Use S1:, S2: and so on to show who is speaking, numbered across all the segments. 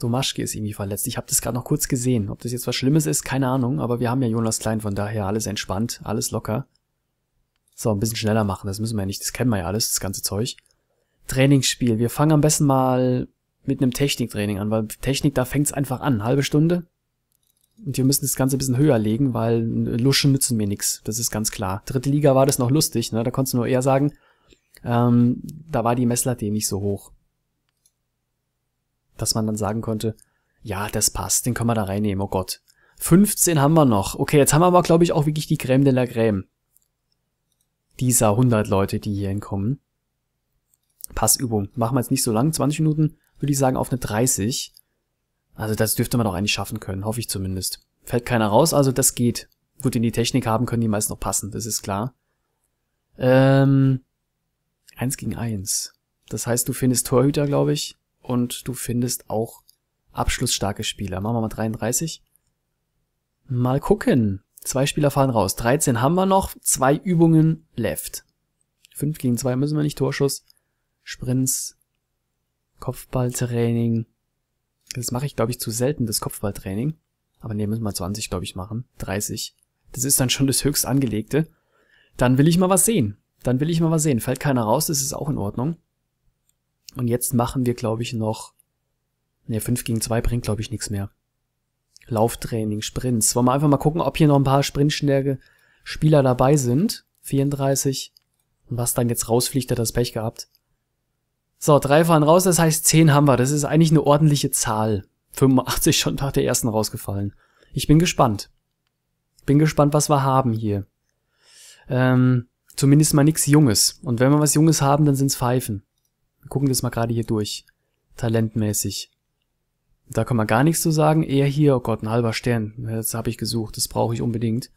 S1: Domaschke ist irgendwie verletzt. Ich habe das gerade noch kurz gesehen. Ob das jetzt was Schlimmes ist, keine Ahnung. Aber wir haben ja Jonas Klein, von daher alles entspannt, alles locker. So, ein bisschen schneller machen. Das müssen wir ja nicht. Das kennen wir ja alles, das ganze Zeug. Trainingsspiel. Wir fangen am besten mal mit einem Techniktraining an, weil Technik, da fängt's einfach an. Halbe Stunde. Und wir müssen das Ganze ein bisschen höher legen, weil Luschen nützen mir nix. Das ist ganz klar. Dritte Liga war das noch lustig, ne? Da konntest du nur eher sagen, ähm, da war die Messlatte nicht so hoch dass man dann sagen konnte, ja, das passt, den können wir da reinnehmen, oh Gott. 15 haben wir noch. Okay, jetzt haben wir aber, glaube ich, auch wirklich die Crème de la Crème. Dieser 100 Leute, die hier hinkommen. Passübung. Machen wir jetzt nicht so lang. 20 Minuten, würde ich sagen, auf eine 30. Also das dürfte man doch eigentlich schaffen können, hoffe ich zumindest. Fällt keiner raus, also das geht. Gut, in die Technik haben können die meist noch passen, das ist klar. Ähm, eins gegen eins. Das heißt, du findest Torhüter, glaube ich und du findest auch abschlussstarke Spieler. Machen wir mal 33. Mal gucken. Zwei Spieler fallen raus. 13 haben wir noch, zwei Übungen left. 5 gegen 2 müssen wir nicht, Torschuss, Sprints, Kopfballtraining. Das mache ich, glaube ich, zu selten, das Kopfballtraining. Aber ne, müssen wir 20, glaube ich, machen. 30. Das ist dann schon das höchst angelegte. Dann will ich mal was sehen. Dann will ich mal was sehen. Fällt keiner raus, das ist auch in Ordnung. Und jetzt machen wir, glaube ich, noch... Ne, 5 gegen 2 bringt, glaube ich, nichts mehr. Lauftraining, Sprints. Wollen wir einfach mal gucken, ob hier noch ein paar sprintschnelle Spieler dabei sind. 34. Und was dann jetzt rausfliegt, hat das Pech gehabt. So, drei fahren raus, das heißt 10 haben wir. Das ist eigentlich eine ordentliche Zahl. 85 schon nach der ersten rausgefallen. Ich bin gespannt. Bin gespannt, was wir haben hier. Ähm, zumindest mal nix Junges. Und wenn wir was Junges haben, dann sind's Pfeifen. Wir gucken das mal gerade hier durch. Talentmäßig. Da kann man gar nichts zu sagen. Er hier, oh Gott, ein halber Stern. Das habe ich gesucht, das brauche ich unbedingt.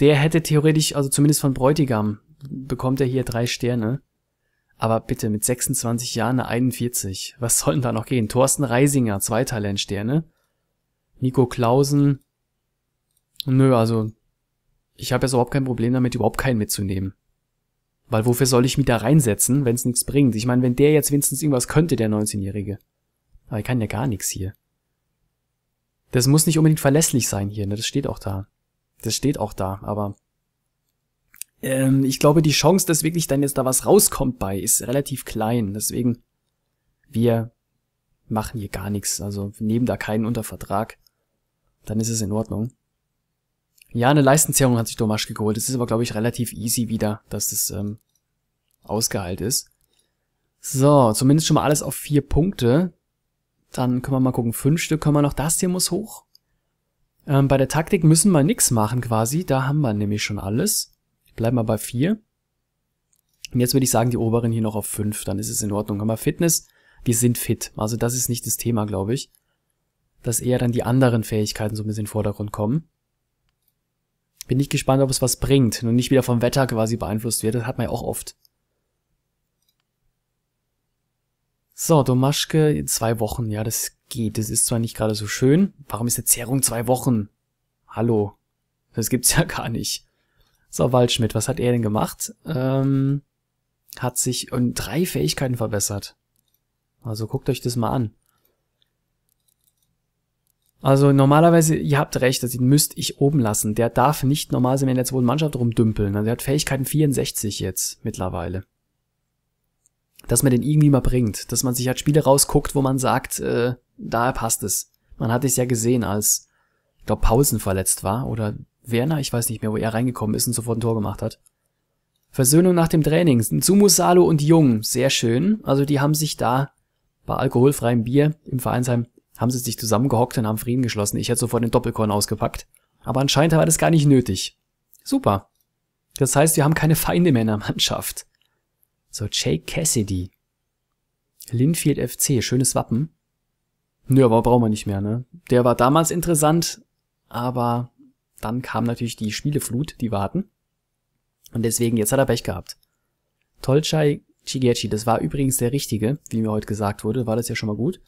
S1: Der hätte theoretisch, also zumindest von Bräutigam, bekommt er hier drei Sterne. Aber bitte, mit 26 Jahren eine 41. Was soll denn da noch gehen? Thorsten Reisinger, zwei Talentsterne. Nico Klausen. Nö, also ich habe jetzt überhaupt kein Problem damit, überhaupt keinen mitzunehmen. Weil wofür soll ich mich da reinsetzen, wenn es nichts bringt? Ich meine, wenn der jetzt wenigstens irgendwas könnte, der 19-Jährige. Aber er kann ja gar nichts hier. Das muss nicht unbedingt verlässlich sein hier, ne? Das steht auch da. Das steht auch da, aber ähm, ich glaube, die Chance, dass wirklich dann jetzt da was rauskommt bei, ist relativ klein. Deswegen, wir machen hier gar nichts. Also nehmen da keinen unter Vertrag. Dann ist es in Ordnung. Ja, eine Leistenzerrung hat sich Domaschke geholt. Es ist aber, glaube ich, relativ easy wieder, dass es das, ähm, ausgeheilt ist. So, zumindest schon mal alles auf vier Punkte. Dann können wir mal gucken. Fünf Stück können wir noch. Das hier muss hoch. Ähm, bei der Taktik müssen wir nichts machen quasi. Da haben wir nämlich schon alles. Bleiben wir bei vier. Und jetzt würde ich sagen, die oberen hier noch auf fünf. Dann ist es in Ordnung. Haben wir Fitness? Die sind fit. Also das ist nicht das Thema, glaube ich. Dass eher dann die anderen Fähigkeiten so ein bisschen in den Vordergrund kommen. Bin ich gespannt, ob es was bringt Nur nicht wieder vom Wetter quasi beeinflusst wird. Das hat man ja auch oft. So, Domaschke, zwei Wochen. Ja, das geht. Das ist zwar nicht gerade so schön. Warum ist eine Zerrung zwei Wochen? Hallo. Das gibt's ja gar nicht. So, Waldschmidt, was hat er denn gemacht? Ähm, hat sich um drei Fähigkeiten verbessert. Also guckt euch das mal an. Also normalerweise, ihr habt recht, das müsste ich oben lassen. Der darf nicht normalerweise in der zweiten Mannschaft rumdümpeln. Also der hat Fähigkeiten 64 jetzt mittlerweile. Dass man den irgendwie mal bringt. Dass man sich halt Spiele rausguckt, wo man sagt, äh, da passt es. Man hat es ja gesehen, als, ich glaube, Paulsen verletzt war. Oder Werner, ich weiß nicht mehr, wo er reingekommen ist und sofort ein Tor gemacht hat. Versöhnung nach dem Training. Zumusalo und Jung, sehr schön. Also die haben sich da bei alkoholfreiem Bier im Vereinsheim haben sie sich zusammengehockt und haben Frieden geschlossen. Ich hätte sofort den Doppelkorn ausgepackt. Aber anscheinend war das gar nicht nötig. Super. Das heißt, wir haben keine Feinde mehr in der Mannschaft. So, Jake Cassidy. Linfield FC, schönes Wappen. Nö, aber brauchen wir nicht mehr, ne? Der war damals interessant, aber dann kam natürlich die Spieleflut, die wir hatten. Und deswegen, jetzt hat er Pech gehabt. Tolchai Chigechi, das war übrigens der richtige, wie mir heute gesagt wurde, war das ja schon mal gut.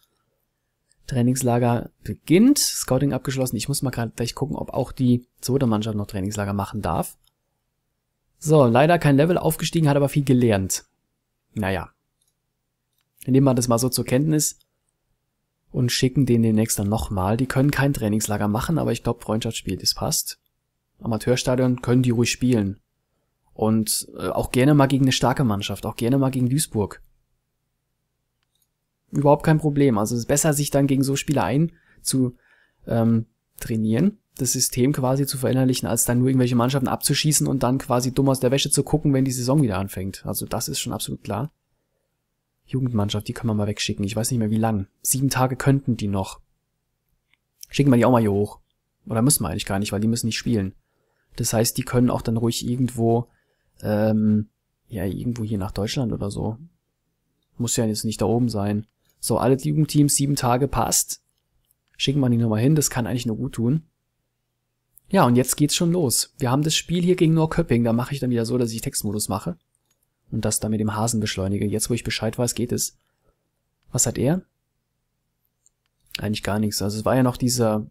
S1: Trainingslager beginnt, Scouting abgeschlossen. Ich muss mal gerade gleich gucken, ob auch die zweite Mannschaft noch Trainingslager machen darf. So, leider kein Level aufgestiegen, hat aber viel gelernt. Naja. nehmen wir das mal so zur Kenntnis und schicken den demnächst dann nochmal. Die können kein Trainingslager machen, aber ich glaube Freundschaftsspiel, das passt. Amateurstadion können die ruhig spielen. Und äh, auch gerne mal gegen eine starke Mannschaft, auch gerne mal gegen Duisburg überhaupt kein Problem. Also es ist besser, sich dann gegen so Spieler ein zu ähm, trainieren, das System quasi zu verinnerlichen, als dann nur irgendwelche Mannschaften abzuschießen und dann quasi dumm aus der Wäsche zu gucken, wenn die Saison wieder anfängt. Also das ist schon absolut klar. Jugendmannschaft, die können wir mal wegschicken. Ich weiß nicht mehr wie lang. Sieben Tage könnten die noch. Schicken wir die auch mal hier hoch. Oder müssen wir eigentlich gar nicht, weil die müssen nicht spielen. Das heißt, die können auch dann ruhig irgendwo, ähm, ja, irgendwo hier nach Deutschland oder so. Muss ja jetzt nicht da oben sein so alle Jugendteams sieben Tage passt, schicken wir die nochmal hin, das kann eigentlich nur gut tun. Ja, und jetzt geht's schon los. Wir haben das Spiel hier gegen Norköping, da mache ich dann wieder so, dass ich Textmodus mache und das dann mit dem Hasen beschleunige. Jetzt, wo ich Bescheid weiß, geht es. Was hat er? Eigentlich gar nichts. Also es war ja noch dieser,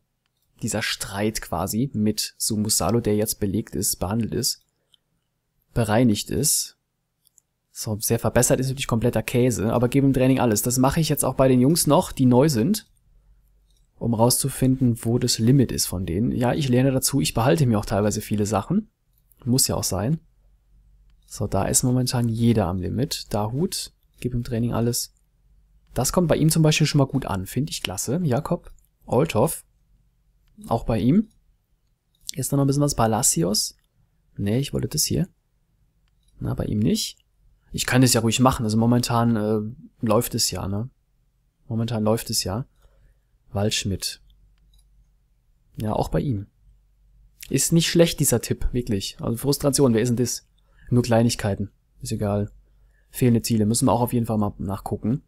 S1: dieser Streit quasi mit Sumusalo, der jetzt belegt ist, behandelt ist, bereinigt ist. So, sehr verbessert ist natürlich kompletter Käse, aber gebe im Training alles. Das mache ich jetzt auch bei den Jungs noch, die neu sind, um rauszufinden, wo das Limit ist von denen. Ja, ich lerne dazu, ich behalte mir auch teilweise viele Sachen. Muss ja auch sein. So, da ist momentan jeder am Limit. Dahut, gebe im Training alles. Das kommt bei ihm zum Beispiel schon mal gut an, finde ich klasse. Jakob, Oltov, auch bei ihm. Jetzt noch ein bisschen was Palacios. Nee, ich wollte das hier. Na, bei ihm nicht ich kann das ja ruhig machen. Also momentan äh, läuft es ja, ne? Momentan läuft es ja. Waldschmidt. Ja, auch bei ihm. Ist nicht schlecht, dieser Tipp, wirklich. Also Frustration, wer ist denn das? Nur Kleinigkeiten. Ist egal. Fehlende Ziele. Müssen wir auch auf jeden Fall mal nachgucken.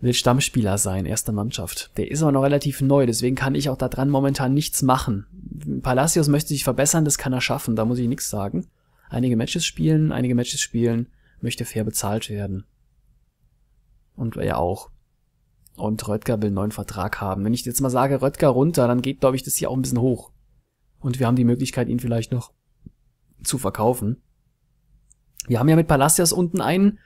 S1: Will Stammspieler sein, erste Mannschaft. Der ist aber noch relativ neu, deswegen kann ich auch da dran momentan nichts machen. Palacios möchte sich verbessern, das kann er schaffen, da muss ich nichts sagen. Einige Matches spielen, einige Matches spielen, möchte fair bezahlt werden. Und er auch. Und Röttger will einen neuen Vertrag haben. Wenn ich jetzt mal sage, Röttger runter, dann geht, glaube ich, das hier auch ein bisschen hoch. Und wir haben die Möglichkeit, ihn vielleicht noch zu verkaufen. Wir haben ja mit Palacios unten einen,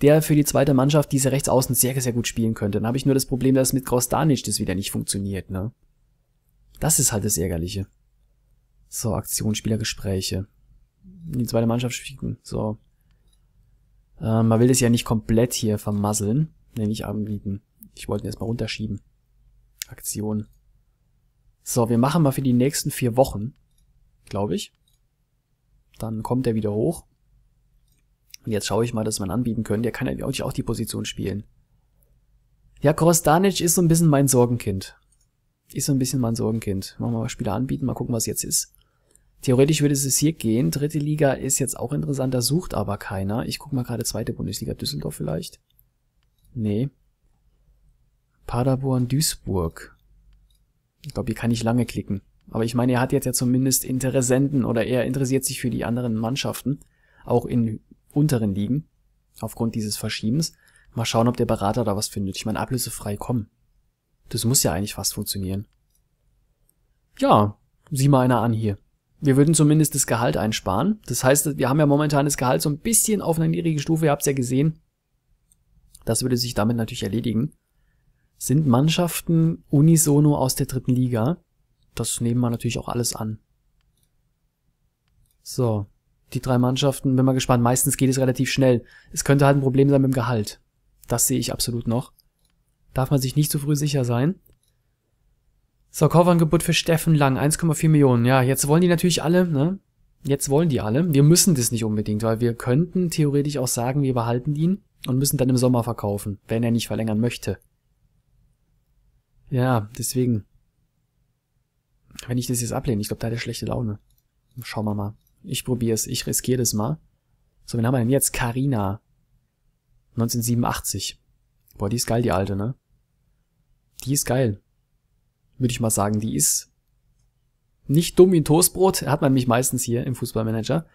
S1: der für die zweite Mannschaft diese Rechtsaußen sehr, sehr gut spielen könnte. Dann habe ich nur das Problem, dass mit Grostanic das wieder nicht funktioniert, ne? Das ist halt das Ärgerliche. So, Aktionsspielergespräche. Die zweite Mannschaft schicken. So. Äh, man will das ja nicht komplett hier vermasseln. Ne, nicht anbieten. Ich wollte ihn erstmal runterschieben. Aktion. So, wir machen mal für die nächsten vier Wochen, glaube ich. Dann kommt er wieder hoch. Und jetzt schaue ich mal, dass man anbieten können. Der kann ja auch die Position spielen. Ja, Korostanic ist so ein bisschen mein Sorgenkind. Ist so ein bisschen mein Sorgenkind. Machen wir mal Spieler anbieten, mal gucken, was jetzt ist. Theoretisch würde es hier gehen. Dritte Liga ist jetzt auch interessant, da sucht aber keiner. Ich guck mal gerade zweite Bundesliga Düsseldorf vielleicht. Nee. Paderborn Duisburg. Ich glaube, hier kann ich lange klicken. Aber ich meine, er hat jetzt ja zumindest Interessenten oder er interessiert sich für die anderen Mannschaften, auch in unteren Ligen, aufgrund dieses Verschiebens. Mal schauen, ob der Berater da was findet. Ich meine, ablösefrei kommen. Das muss ja eigentlich fast funktionieren. Ja, sieh mal einer an hier wir würden zumindest das Gehalt einsparen. Das heißt, wir haben ja momentan das Gehalt so ein bisschen auf einer niedrigen Stufe, ihr habt es ja gesehen. Das würde sich damit natürlich erledigen. Sind Mannschaften unisono aus der dritten Liga? Das nehmen wir natürlich auch alles an. So, die drei Mannschaften, bin mal gespannt. Meistens geht es relativ schnell. Es könnte halt ein Problem sein mit dem Gehalt. Das sehe ich absolut noch. Darf man sich nicht zu so früh sicher sein. So, Kaufangebot für Steffen Lang, 1,4 Millionen. Ja, jetzt wollen die natürlich alle, ne? Jetzt wollen die alle. Wir müssen das nicht unbedingt, weil wir könnten theoretisch auch sagen, wir behalten ihn und müssen dann im Sommer verkaufen, wenn er nicht verlängern möchte. Ja, deswegen. Wenn ich das jetzt ablehne, ich glaube, da hat er schlechte Laune. Schauen wir mal. Ich probiere es, ich riskiere das mal. So, wen haben wir denn jetzt? Karina. 1987. Boah, die ist geil, die alte, ne? Die ist geil würde ich mal sagen, die ist nicht dumm wie ein Toastbrot, hat man mich meistens hier im Fußballmanager.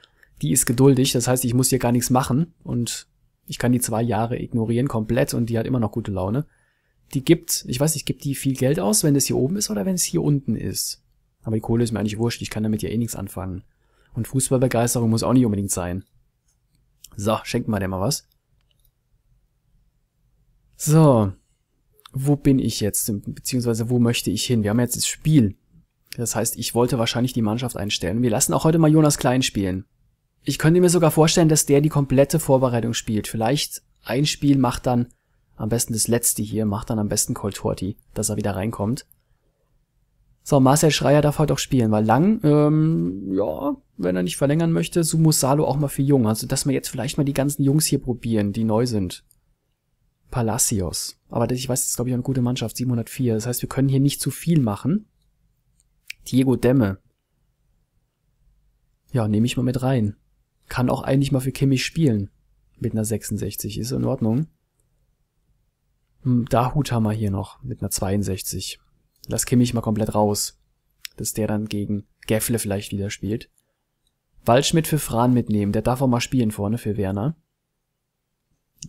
S1: Die ist geduldig, das heißt, ich muss hier gar nichts machen und ich kann die zwei Jahre ignorieren komplett und die hat immer noch gute Laune. Die gibt, ich weiß nicht, gibt die viel Geld aus, wenn es hier oben ist oder wenn es hier unten ist. Aber die Kohle ist mir eigentlich wurscht, ich kann damit ja eh nichts anfangen. Und Fußballbegeisterung muss auch nicht unbedingt sein. So, schenkt mal der mal was. So, wo bin ich jetzt, beziehungsweise wo möchte ich hin? Wir haben jetzt das Spiel. Das heißt, ich wollte wahrscheinlich die Mannschaft einstellen. Wir lassen auch heute mal Jonas Klein spielen. Ich könnte mir sogar vorstellen, dass der die komplette Vorbereitung spielt. Vielleicht ein Spiel macht dann am besten das letzte hier, macht dann am besten Coltorti, dass er wieder reinkommt. So, Marcel Schreier darf heute auch spielen, weil Lang, ähm, ja, wenn er nicht verlängern möchte, Sumo Salo auch mal für Jung. Also, dass wir jetzt vielleicht mal die ganzen Jungs hier probieren, die neu sind. Palacios. Aber ich weiß, das ist, glaube ich, eine gute Mannschaft, 704. Das heißt, wir können hier nicht zu viel machen. Diego Demme. Ja, nehme ich mal mit rein. Kann auch eigentlich mal für Kimmich spielen. Mit einer 66. Ist in Ordnung. Hm, Dahut haben wir hier noch mit einer 62. Lass Kimmich mal komplett raus. Dass der dann gegen Gäffle vielleicht wieder spielt. Waldschmidt für Fran mitnehmen. Der darf auch mal spielen vorne für Werner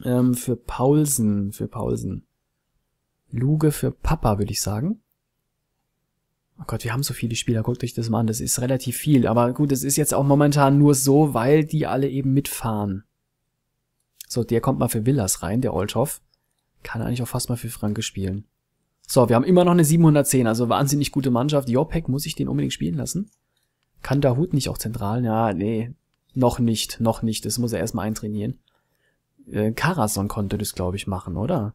S1: ähm, für Paulsen, für Paulsen. Luge für Papa, würde ich sagen. Oh Gott, wir haben so viele Spieler, guckt euch das mal an, das ist relativ viel. Aber gut, das ist jetzt auch momentan nur so, weil die alle eben mitfahren. So, der kommt mal für Villas rein, der Olthoff. Kann eigentlich auch fast mal für Franke spielen. So, wir haben immer noch eine 710, also wahnsinnig gute Mannschaft. Jopek, muss ich den unbedingt spielen lassen? Kann Dahut nicht auch zentral? Ja, nee, noch nicht, noch nicht. Das muss er erstmal eintrainieren. Äh, Karason konnte das, glaube ich, machen, oder?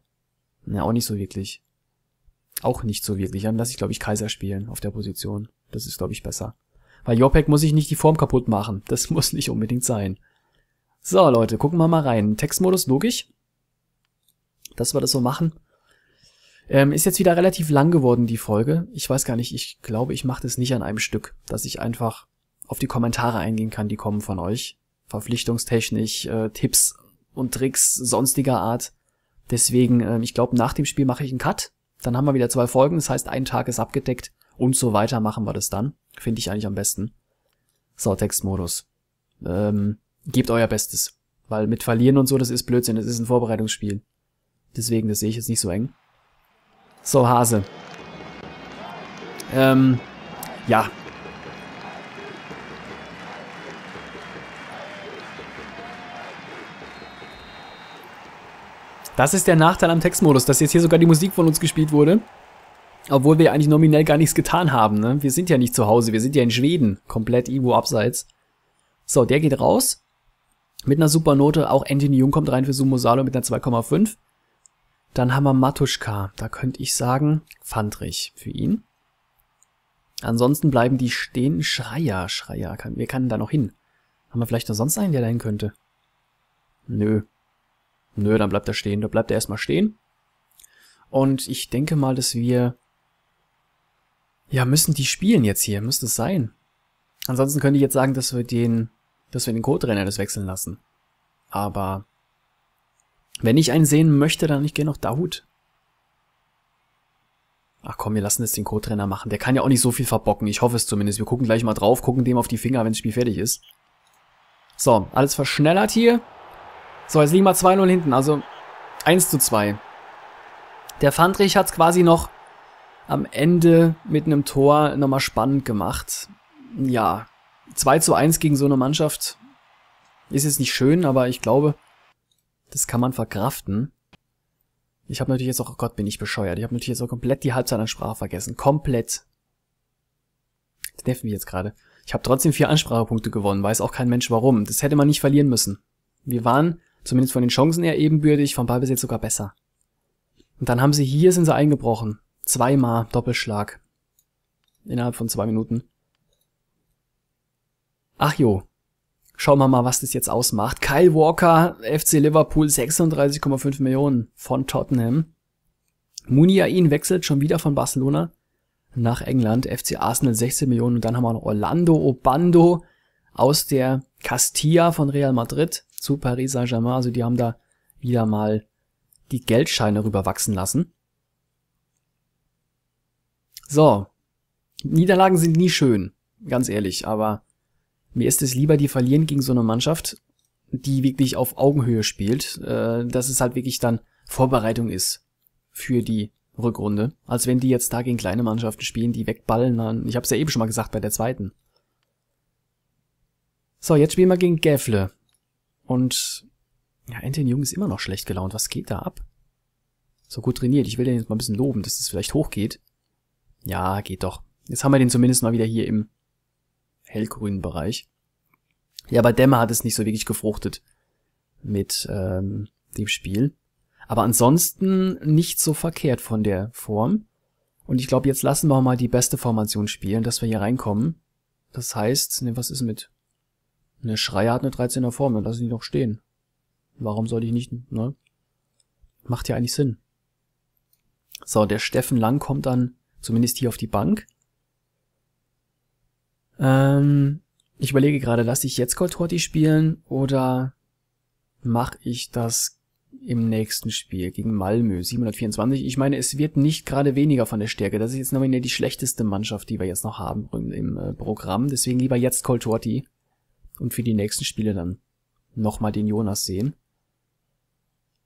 S1: Ja, auch nicht so wirklich. Auch nicht so wirklich. Dann lasse ich, glaube ich, Kaiser spielen auf der Position. Das ist, glaube ich, besser. Bei Jopek muss ich nicht die Form kaputt machen. Das muss nicht unbedingt sein. So, Leute, gucken wir mal rein. Textmodus, logisch. Dass wir das so machen. Ähm, ist jetzt wieder relativ lang geworden, die Folge. Ich weiß gar nicht, ich glaube, ich mache das nicht an einem Stück, dass ich einfach auf die Kommentare eingehen kann, die kommen von euch. Verpflichtungstechnisch, äh, Tipps und Tricks sonstiger Art. Deswegen, äh, ich glaube, nach dem Spiel mache ich einen Cut. Dann haben wir wieder zwei Folgen, das heißt, ein Tag ist abgedeckt und so weiter machen wir das dann. Finde ich eigentlich am besten. So, Textmodus. Ähm, gebt euer Bestes. Weil mit Verlieren und so, das ist Blödsinn, das ist ein Vorbereitungsspiel. Deswegen, das sehe ich jetzt nicht so eng. So, Hase. Ähm, ja, Das ist der Nachteil am Textmodus, dass jetzt hier sogar die Musik von uns gespielt wurde. Obwohl wir eigentlich nominell gar nichts getan haben. Ne? Wir sind ja nicht zu Hause, wir sind ja in Schweden. Komplett Ivo abseits. So, der geht raus. Mit einer super Note. Auch Anthony Jung kommt rein für Sumo Salo mit einer 2,5. Dann haben wir Matuschka. Da könnte ich sagen, Fandrich für ihn. Ansonsten bleiben die stehen. Schreier, Schreier. Kann, wir können da noch hin. Haben wir vielleicht noch sonst einen, der da hin könnte? Nö. Nö, dann bleibt er stehen. Da bleibt er erstmal stehen. Und ich denke mal, dass wir... Ja, müssen die spielen jetzt hier. Müsste es sein. Ansonsten könnte ich jetzt sagen, dass wir den... Dass wir den Co-Trainer das wechseln lassen. Aber... Wenn ich einen sehen möchte, dann ich gehe noch Dahut. Ach komm, wir lassen es den Co-Trainer machen. Der kann ja auch nicht so viel verbocken. Ich hoffe es zumindest. Wir gucken gleich mal drauf, gucken dem auf die Finger, wenn das Spiel fertig ist. So, alles verschnellert hier. So, jetzt liegen wir 2-0 hinten, also 1 zu 2. Der Fandrich hat es quasi noch am Ende mit einem Tor nochmal spannend gemacht. Ja, 2 zu 1 gegen so eine Mannschaft ist jetzt nicht schön, aber ich glaube, das kann man verkraften. Ich habe natürlich jetzt auch, oh Gott, bin ich bescheuert. Ich habe natürlich jetzt auch komplett die Halbzeitansprache vergessen. Komplett. Das nervt mich jetzt gerade. Ich habe trotzdem vier Ansprachepunkte gewonnen, weiß auch kein Mensch warum. Das hätte man nicht verlieren müssen. Wir waren zumindest von den Chancen her ebenbürtig, vom Ballbesitz sogar besser. Und dann haben sie hier, sind sie eingebrochen. Zweimal Doppelschlag. Innerhalb von zwei Minuten. Ach jo. Schauen wir mal, was das jetzt ausmacht. Kyle Walker, FC Liverpool, 36,5 Millionen von Tottenham. Muniain wechselt schon wieder von Barcelona nach England. FC Arsenal 16 Millionen. Und dann haben wir noch Orlando Obando aus der Castilla von Real Madrid zu Paris Saint-Germain. Also die haben da wieder mal die Geldscheine rüberwachsen lassen. So. Niederlagen sind nie schön, ganz ehrlich, aber mir ist es lieber, die verlieren gegen so eine Mannschaft, die wirklich auf Augenhöhe spielt, äh, dass es halt wirklich dann Vorbereitung ist für die Rückrunde, als wenn die jetzt da gegen kleine Mannschaften spielen, die wegballen. Dann, Ich habe es ja eben schon mal gesagt bei der zweiten. So, jetzt spielen wir gegen Gäfle. Und ja, Anthony Jung ist immer noch schlecht gelaunt. Was geht da ab? So gut trainiert. Ich will den jetzt mal ein bisschen loben, dass es das vielleicht hochgeht. Ja, geht doch. Jetzt haben wir den zumindest mal wieder hier im hellgrünen Bereich. Ja, bei Dämmer hat es nicht so wirklich gefruchtet mit ähm, dem Spiel. Aber ansonsten nicht so verkehrt von der Form. Und ich glaube, jetzt lassen wir mal die beste Formation spielen, dass wir hier reinkommen. Das heißt, ne, was ist mit Ne, Schreier hat eine 13er Form, dann lass ihn doch stehen. Warum sollte ich nicht, ne? Macht ja eigentlich Sinn. So, der Steffen Lang kommt dann zumindest hier auf die Bank. Ähm, ich überlege gerade, lasse ich jetzt Coltorti spielen oder mache ich das im nächsten Spiel gegen Malmö 724? Ich meine, es wird nicht gerade weniger von der Stärke. Das ist jetzt nochmal die schlechteste Mannschaft, die wir jetzt noch haben im, äh, Programm. Deswegen lieber jetzt Coltorti und für die nächsten Spiele dann nochmal den Jonas sehen.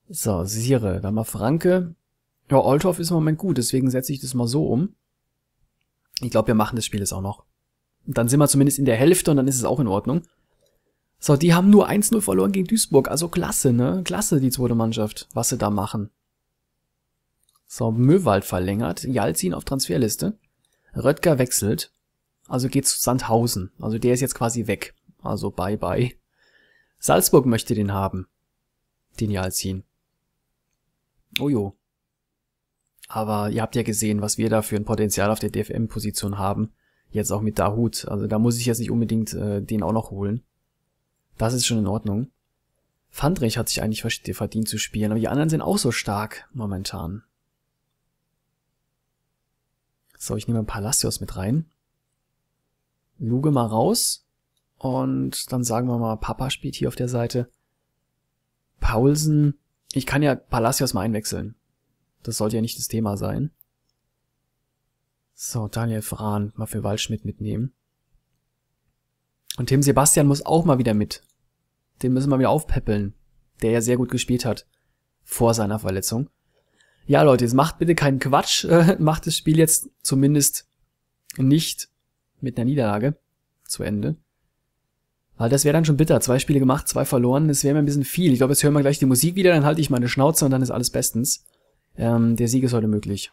S1: So, Sire, dann mal Franke. Ja, Althoff ist im Moment gut, deswegen setze ich das mal so um. Ich glaube, wir machen das Spiel jetzt auch noch. Und dann sind wir zumindest in der Hälfte und dann ist es auch in Ordnung. So, die haben nur 1-0 verloren gegen Duisburg. Also klasse, ne? Klasse, die zweite Mannschaft, was sie da machen. So, Möwald verlängert. Jalzin auf Transferliste. Röttger wechselt. Also geht zu Sandhausen. Also der ist jetzt quasi weg also bye bye. Salzburg möchte den haben, den Jalzin. Oh jo. Aber ihr habt ja gesehen, was wir da für ein Potenzial auf der DFM-Position haben. Jetzt auch mit Dahut. Also da muss ich jetzt nicht unbedingt äh, den auch noch holen. Das ist schon in Ordnung. Fandrich hat sich eigentlich verdient zu spielen, aber die anderen sind auch so stark momentan. So, ich nehme Palacios mit rein. Luge mal raus. Und dann sagen wir mal, Papa spielt hier auf der Seite. Paulsen, ich kann ja Palacios mal einwechseln. Das sollte ja nicht das Thema sein. So, Daniel Fran mal für Waldschmidt mitnehmen. Und Tim Sebastian muss auch mal wieder mit. Den müssen wir wieder aufpäppeln, der ja sehr gut gespielt hat vor seiner Verletzung. Ja, Leute, jetzt macht bitte keinen Quatsch, macht das Spiel jetzt zumindest nicht mit einer Niederlage zu Ende. Weil das wäre dann schon bitter. Zwei Spiele gemacht, zwei verloren, das wäre mir ein bisschen viel. Ich glaube, jetzt hören wir gleich die Musik wieder, dann halte ich meine Schnauze und dann ist alles bestens. Ähm, der Sieg ist heute möglich.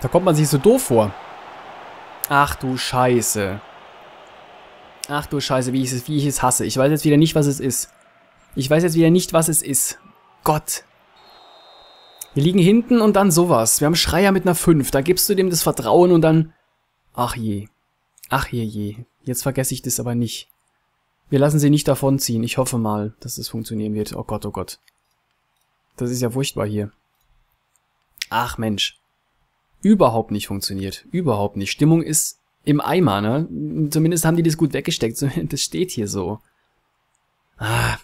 S1: Da kommt man sich so doof vor. Ach du Scheiße. Ach du Scheiße, wie ich es, wie ich es hasse. Ich weiß jetzt wieder nicht, was es ist. Ich weiß jetzt wieder nicht, was es ist. Gott. Wir liegen hinten und dann sowas. Wir haben Schreier mit einer 5. Da gibst du dem das Vertrauen und dann... Ach je. Ach je je. Jetzt vergesse ich das aber nicht. Wir lassen sie nicht davonziehen. Ich hoffe mal, dass es funktionieren wird. Oh Gott, oh Gott. Das ist ja furchtbar hier. Ach Mensch. Überhaupt nicht funktioniert. Überhaupt nicht. Stimmung ist im Eimer, ne? Zumindest haben die das gut weggesteckt. Das steht hier so. Ah,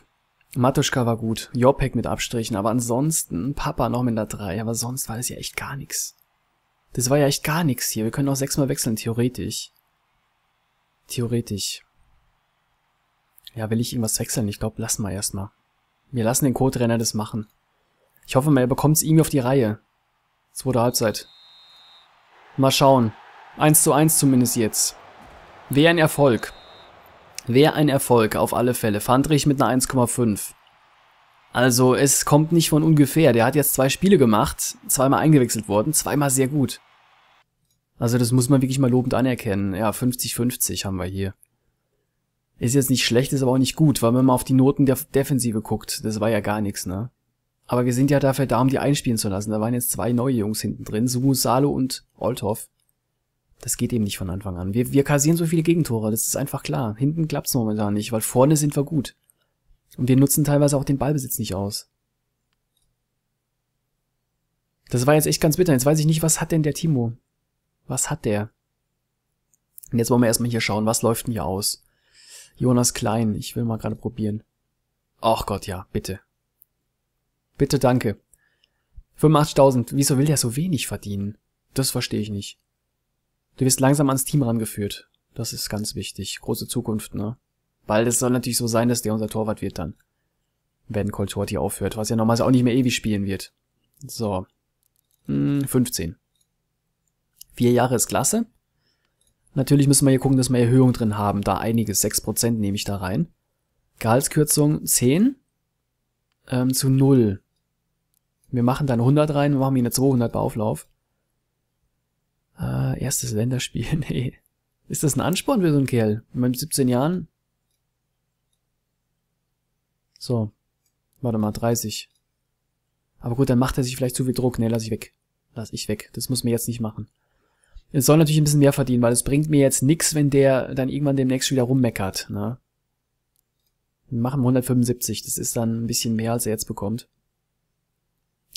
S1: Matuschka war gut, Jopek mit Abstrichen, aber ansonsten Papa noch mit einer 3, aber sonst war das ja echt gar nichts. Das war ja echt gar nichts hier. Wir können auch sechsmal wechseln, theoretisch. Theoretisch. Ja, will ich irgendwas wechseln? Ich glaube, lassen wir erstmal. Wir lassen den Co-Trainer das machen. Ich hoffe mal, er bekommt es irgendwie auf die Reihe. Zweite Halbzeit. Mal schauen. 1 zu 1 zumindest jetzt. Wäre ein Erfolg. Wer ein Erfolg auf alle Fälle. Fandrich mit einer 1,5. Also es kommt nicht von ungefähr. Der hat jetzt zwei Spiele gemacht, zweimal eingewechselt worden, zweimal sehr gut. Also das muss man wirklich mal lobend anerkennen. Ja, 50-50 haben wir hier. Ist jetzt nicht schlecht, ist aber auch nicht gut, weil wenn man auf die Noten der Defensive guckt, das war ja gar nichts, ne? Aber wir sind ja dafür da, um die einspielen zu lassen. Da waren jetzt zwei neue Jungs hinten drin, Sumu Salo und Olthoff. Das geht eben nicht von Anfang an. Wir, wir kassieren so viele Gegentore, das ist einfach klar. Hinten klappt's momentan nicht, weil vorne sind wir gut. Und wir nutzen teilweise auch den Ballbesitz nicht aus. Das war jetzt echt ganz bitter. Jetzt weiß ich nicht, was hat denn der Timo? Was hat der? Und jetzt wollen wir erstmal hier schauen, was läuft denn hier aus? Jonas Klein, ich will mal gerade probieren. Ach Gott, ja, bitte. Bitte, danke. 85.000, wieso will der so wenig verdienen? Das verstehe ich nicht. Du wirst langsam ans Team rangeführt. Das ist ganz wichtig. Große Zukunft, ne? Weil es soll natürlich so sein, dass der unser Torwart wird dann. Wenn hier aufhört, was ja normalerweise auch nicht mehr ewig spielen wird. So. Hm, 15. Vier Jahre ist klasse. Natürlich müssen wir hier gucken, dass wir Erhöhung drin haben. Da einiges. 6% nehme ich da rein. Gehaltskürzung 10 ähm, zu 0. Wir machen dann 100 rein, machen wir eine 200 bei Auflauf erstes Länderspiel, nee. Ist das ein Ansporn für so einen Kerl? Mit 17 Jahren? So. Warte mal, 30. Aber gut, dann macht er sich vielleicht zu viel Druck. Nee, lass ich weg. Lass ich weg. Das muss mir jetzt nicht machen. Es soll natürlich ein bisschen mehr verdienen, weil es bringt mir jetzt nichts, wenn der dann irgendwann demnächst wieder rummeckert. Ne? Wir machen 175. Das ist dann ein bisschen mehr, als er jetzt bekommt.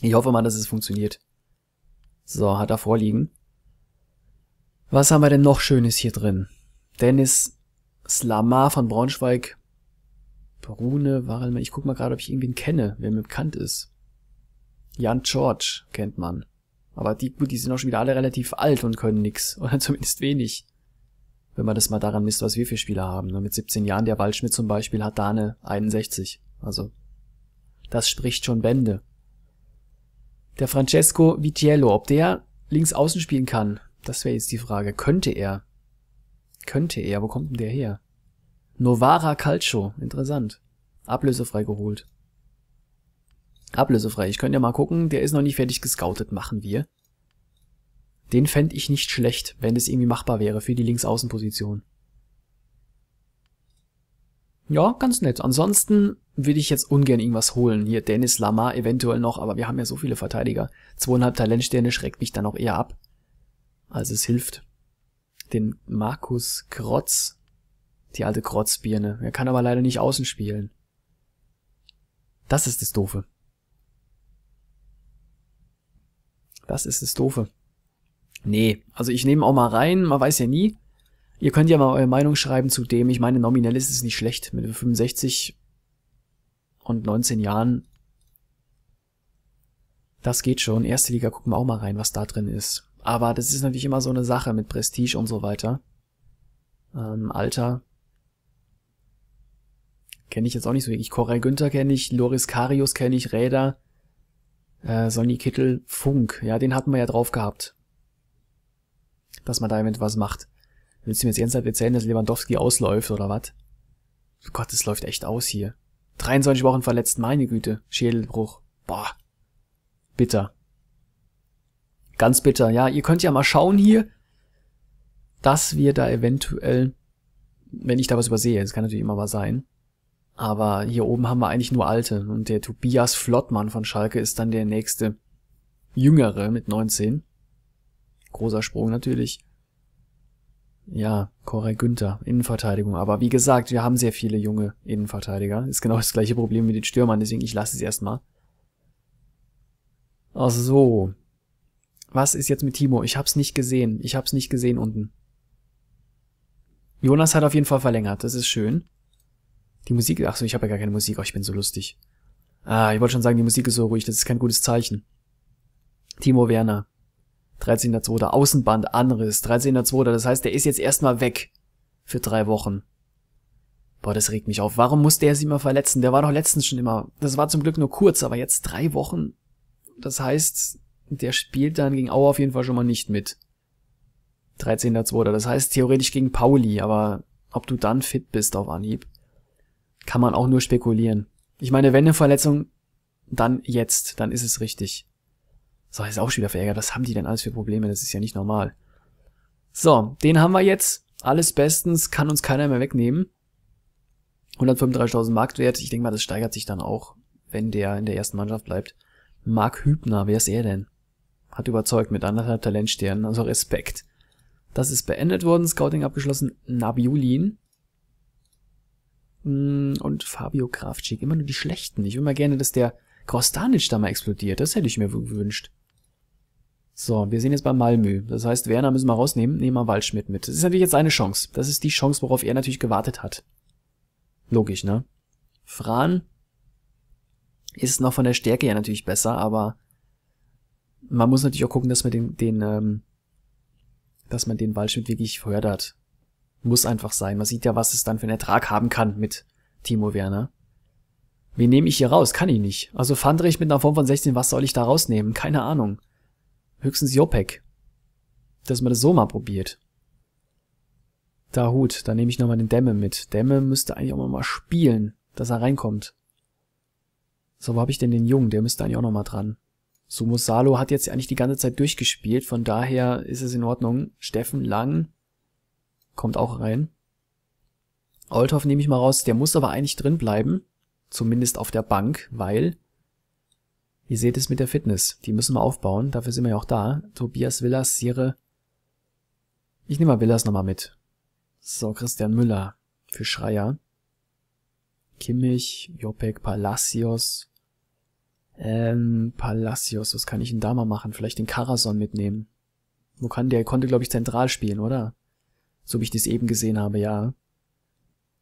S1: Ich hoffe mal, dass es funktioniert. So, hat er vorliegen. Was haben wir denn noch Schönes hier drin? Dennis Slamar von Braunschweig. Brune, Warelmann. Ich guck mal gerade, ob ich irgendwen kenne, wer mir bekannt ist. Jan George kennt man. Aber die, gut, die sind auch schon wieder alle relativ alt und können nix. Oder zumindest wenig. Wenn man das mal daran misst, was wir für Spieler haben. Ne? Mit 17 Jahren, der Waldschmidt zum Beispiel, hat da eine 61. Also, das spricht schon Bände. Der Francesco Vitiello, ob der links außen spielen kann, das wäre jetzt die Frage. Könnte er? Könnte er? Wo kommt denn der her? Novara Calcio. Interessant. Ablösefrei geholt. Ablösefrei. Ich könnte ja mal gucken. Der ist noch nicht fertig gescoutet. Machen wir. Den fände ich nicht schlecht, wenn das irgendwie machbar wäre für die Linksaußenposition. Ja, ganz nett. Ansonsten würde ich jetzt ungern irgendwas holen. Hier Dennis Lamar eventuell noch, aber wir haben ja so viele Verteidiger. Zweieinhalb Talentsterne schreckt mich dann auch eher ab. Also es hilft. Den Markus Krotz, die alte Krotzbirne. Er kann aber leider nicht außen spielen. Das ist das Doofe. Das ist das Doofe. Nee, also ich nehme auch mal rein, man weiß ja nie. Ihr könnt ja mal eure Meinung schreiben zu dem. Ich meine, nominell ist es nicht schlecht. Mit 65 und 19 Jahren. Das geht schon. Erste Liga gucken wir auch mal rein, was da drin ist. Aber das ist natürlich immer so eine Sache mit Prestige und so weiter. Ähm, Alter. Kenne ich jetzt auch nicht so wirklich. Corey Günther kenne ich, Loris Karius kenne ich, Räder, äh, Sonny Kittel, Funk. Ja, den hatten wir ja drauf gehabt. Dass man da eventuell was macht. Willst du mir jetzt ernsthaft erzählen, dass Lewandowski ausläuft oder was? Oh Gott, es läuft echt aus hier. 23 Wochen verletzt, meine Güte. Schädelbruch. Boah. Bitter ganz bitter. Ja, ihr könnt ja mal schauen hier, dass wir da eventuell, wenn ich da was übersehe, das kann natürlich immer mal sein, aber hier oben haben wir eigentlich nur Alte und der Tobias Flottmann von Schalke ist dann der nächste Jüngere mit 19. Großer Sprung natürlich. Ja, Corey Günther, Innenverteidigung. Aber wie gesagt, wir haben sehr viele junge Innenverteidiger. Ist genau das gleiche Problem mit den Stürmern, deswegen ich lasse es erstmal. Ach so, was ist jetzt mit Timo? Ich hab's nicht gesehen. Ich hab's nicht gesehen unten. Jonas hat auf jeden Fall verlängert. Das ist schön. Die Musik, ach so, ich habe ja gar keine Musik. Oh, ich bin so lustig. Ah, ich wollte schon sagen, die Musik ist so ruhig. Das ist kein gutes Zeichen. Timo Werner. 13.02. Außenband, anderes. 13.02. Das heißt, der ist jetzt erstmal weg. Für drei Wochen. Boah, das regt mich auf. Warum muss der sich immer verletzen? Der war doch letztens schon immer. Das war zum Glück nur kurz, aber jetzt drei Wochen. Das heißt, der spielt dann gegen Auer auf jeden Fall schon mal nicht mit. 13.02. Das heißt theoretisch gegen Pauli, aber ob du dann fit bist auf Anhieb, kann man auch nur spekulieren. Ich meine, wenn eine Verletzung, dann jetzt, dann ist es richtig. So, ist auch schon wieder verärgert. Was haben die denn alles für Probleme? Das ist ja nicht normal. So, den haben wir jetzt. Alles bestens, kann uns keiner mehr wegnehmen. 135.000 Marktwert. Ich denke mal, das steigert sich dann auch, wenn der in der ersten Mannschaft bleibt. Mark Hübner, wer ist er denn? hat überzeugt mit anderthalb Talentsternen, also Respekt. Das ist beendet worden, Scouting abgeschlossen, Nabiulin mm, und Fabio Kraftschick, immer nur die Schlechten. Ich würde mal gerne, dass der Kostanic da mal explodiert, das hätte ich mir gewünscht. So, wir sind jetzt bei Malmö. Das heißt, Werner müssen wir rausnehmen, nehmen wir Waldschmidt mit. Das ist natürlich jetzt seine Chance. Das ist die Chance, worauf er natürlich gewartet hat. Logisch, ne? Fran ist noch von der Stärke her natürlich besser, aber man muss natürlich auch gucken, dass man den, den ähm, dass man den Waldschmidt wirklich fördert. Muss einfach sein. Man sieht ja, was es dann für einen Ertrag haben kann mit Timo Werner. Wen nehme ich hier raus? Kann ich nicht. Also Fandrich mit einer Form von 16, was soll ich da rausnehmen? Keine Ahnung. Höchstens Jopek. Dass man das so mal probiert. Da Hut, da nehme ich nochmal den Dämme mit. Dämme müsste eigentlich auch nochmal spielen, dass er reinkommt. So, wo habe ich denn den Jungen? Der müsste eigentlich auch nochmal dran. Sumo Salo hat jetzt eigentlich die ganze Zeit durchgespielt, von daher ist es in Ordnung. Steffen Lang kommt auch rein. Oldhoff nehme ich mal raus, der muss aber eigentlich drin bleiben, zumindest auf der Bank, weil ihr seht es mit der Fitness, die müssen wir aufbauen, dafür sind wir ja auch da. Tobias Villas, Sire. Ich nehme mal Villas nochmal mit. So, Christian Müller für Schreier. Kimmich, Jopek, Palacios, ähm, Palacios, was kann ich denn da mal machen? Vielleicht den Karason mitnehmen. Wo kann der? Konnte, glaube ich, zentral spielen, oder? So wie ich das eben gesehen habe, ja.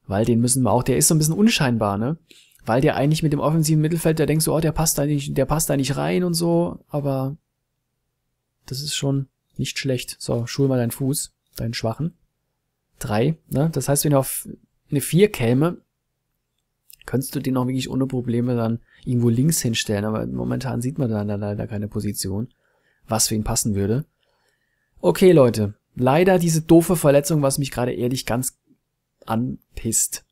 S1: Weil den müssen wir auch, der ist so ein bisschen unscheinbar, ne? Weil der eigentlich mit dem offensiven Mittelfeld, der denkt so, oh, der passt da nicht, der passt da nicht rein und so, aber das ist schon nicht schlecht. So, schul mal deinen Fuß, deinen schwachen. Drei, ne? Das heißt, wenn er auf eine vier käme, könntest du den auch wirklich ohne Probleme dann irgendwo links hinstellen, aber momentan sieht man da leider keine Position, was für ihn passen würde. Okay, Leute, leider diese doofe Verletzung, was mich gerade ehrlich ganz anpisst,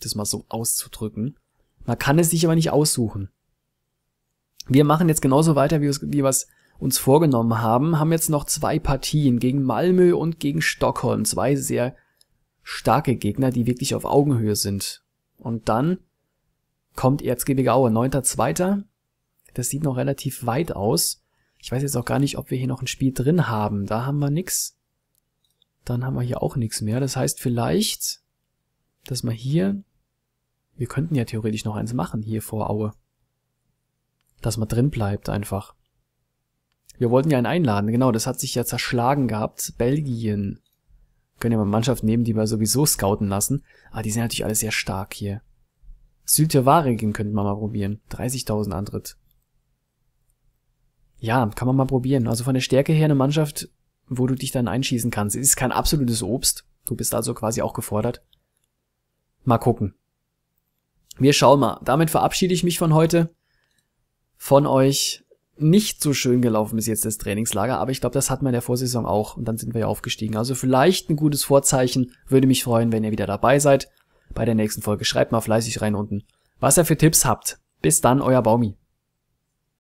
S1: das mal so auszudrücken. Man kann es sich aber nicht aussuchen. Wir machen jetzt genauso weiter, wie, wir es uns vorgenommen haben, haben jetzt noch zwei Partien gegen Malmö und gegen Stockholm, zwei sehr starke Gegner, die wirklich auf Augenhöhe sind und dann kommt Erzgebirge Aue, 9.2. Das sieht noch relativ weit aus. Ich weiß jetzt auch gar nicht, ob wir hier noch ein Spiel drin haben. Da haben wir nix. Dann haben wir hier auch nichts mehr. Das heißt vielleicht, dass wir hier... Wir könnten ja theoretisch noch eins machen hier vor Aue. Dass man drin bleibt einfach. Wir wollten ja einen einladen. Genau, das hat sich ja zerschlagen gehabt. Belgien. Können ja mal Mannschaften nehmen, die wir sowieso scouten lassen. Aber ah, die sind natürlich alle sehr stark hier. Syltevarigen könnten wir mal probieren. 30.000 Antritt. Ja, kann man mal probieren. Also von der Stärke her eine Mannschaft, wo du dich dann einschießen kannst. Es ist kein absolutes Obst. Du bist also quasi auch gefordert. Mal gucken. Wir schauen mal. Damit verabschiede ich mich von heute. Von euch nicht so schön gelaufen ist jetzt das Trainingslager, aber ich glaube, das hat man in der Vorsaison auch und dann sind wir ja aufgestiegen. Also vielleicht ein gutes Vorzeichen. Würde mich freuen, wenn ihr wieder dabei seid. Bei der nächsten Folge schreibt mal fleißig rein unten, was ihr für Tipps habt. Bis dann, euer Baumi.